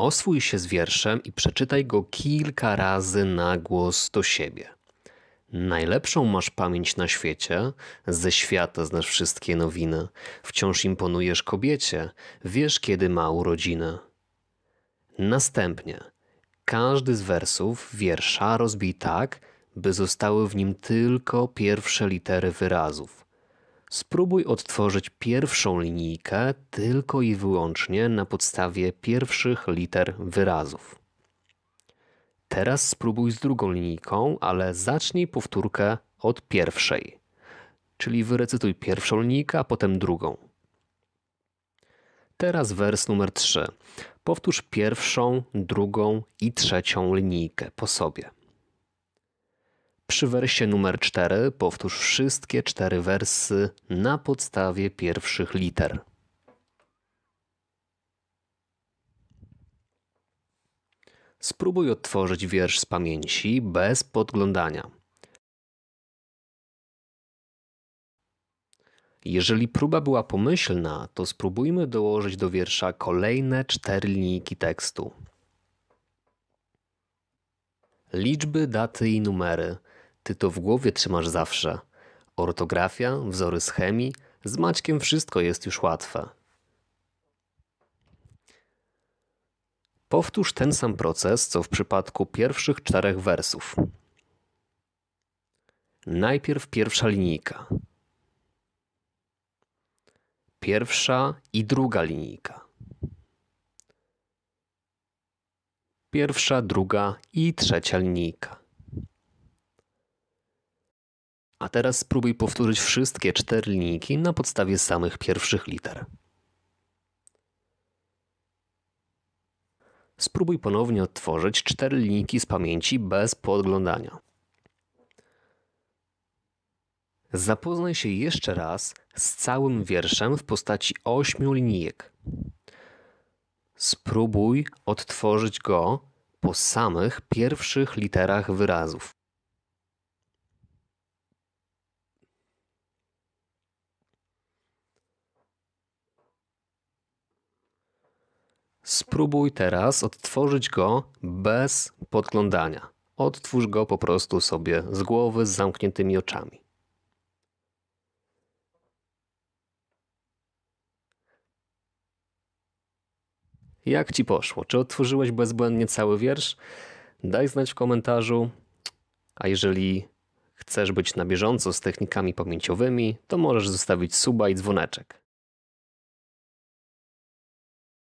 Oswój się z wierszem i przeczytaj go kilka razy na głos do siebie. Najlepszą masz pamięć na świecie, ze świata znasz wszystkie nowiny, wciąż imponujesz kobiecie, wiesz kiedy ma urodziny. Następnie każdy z wersów wiersza rozbij tak, by zostały w nim tylko pierwsze litery wyrazów. Spróbuj odtworzyć pierwszą linijkę tylko i wyłącznie na podstawie pierwszych liter wyrazów. Teraz spróbuj z drugą linijką, ale zacznij powtórkę od pierwszej. Czyli wyrecytuj pierwszą linijkę, a potem drugą. Teraz wers numer 3. Powtórz pierwszą, drugą i trzecią linijkę po sobie przy wersie numer 4 powtórz wszystkie cztery wersy na podstawie pierwszych liter. Spróbuj odtworzyć wiersz z pamięci bez podglądania. Jeżeli próba była pomyślna, to spróbujmy dołożyć do wiersza kolejne cztery linijki tekstu. Liczby, daty i numery – ty to w głowie trzymasz zawsze. Ortografia, wzory z chemii, z Maćkiem wszystko jest już łatwe. Powtórz ten sam proces, co w przypadku pierwszych czterech wersów. Najpierw pierwsza linijka. Pierwsza i druga linijka. Pierwsza, druga i trzecia linijka. A teraz spróbuj powtórzyć wszystkie cztery linijki na podstawie samych pierwszych liter. Spróbuj ponownie odtworzyć cztery linijki z pamięci bez podglądania. Zapoznaj się jeszcze raz z całym wierszem w postaci ośmiu linijek. Spróbuj odtworzyć go po samych pierwszych literach wyrazów. spróbuj teraz odtworzyć go bez podglądania. Odtwórz go po prostu sobie z głowy, z zamkniętymi oczami. Jak ci poszło? Czy otworzyłeś bezbłędnie cały wiersz? Daj znać w komentarzu. A jeżeli chcesz być na bieżąco z technikami pamięciowymi, to możesz zostawić suba i dzwoneczek.